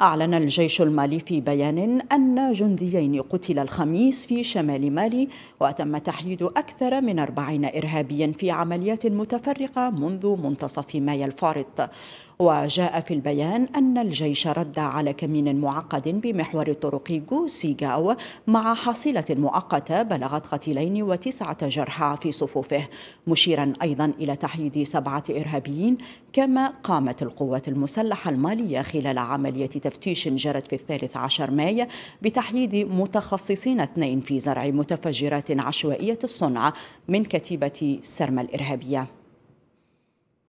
أعلن الجيش المالي في بيان أن جنديين قتل الخميس في شمال مالي وتم تحييد أكثر من 40 إرهابيا في عمليات متفرقة منذ منتصف مايو الفارط وجاء في البيان أن الجيش رد على كمين معقد بمحور طرق سيجاو مع حصيلة مؤقتة بلغت قتيلين وتسعة جرحى في صفوفه مشيرا أيضا إلى تحييد سبعة إرهابيين كما قامت القوات المسلحة المالية خلال عملية تفتيش جرت في الثالث عشر مايو بتحييد متخصصين اثنين في زرع متفجرات عشوائية الصنع من كتيبة سرما الإرهابية